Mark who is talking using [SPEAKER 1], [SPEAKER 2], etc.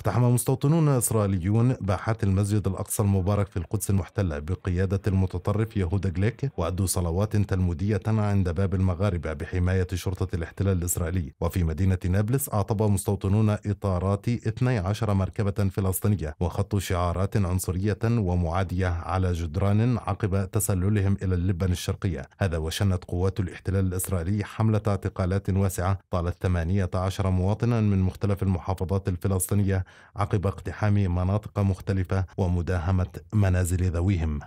[SPEAKER 1] اقتحم مستوطنون إسرائيليون باحات المسجد الأقصى المبارك في القدس المحتلة بقيادة المتطرف يهودا جليك وأدوا صلوات تلمودية عند باب المغاربة بحماية شرطة الاحتلال الإسرائيلي وفي مدينة نابلس أعطب مستوطنون إطارات 12 مركبة فلسطينية وخطوا شعارات عنصرية ومعادية على جدران عقب تسللهم إلى اللبن الشرقية هذا وشنت قوات الاحتلال الإسرائيلي حملة اعتقالات واسعة طالت 18 مواطنا من مختلف المحافظات الفلسطينية عقب اقتحام مناطق مختلفة ومداهمة منازل ذويهم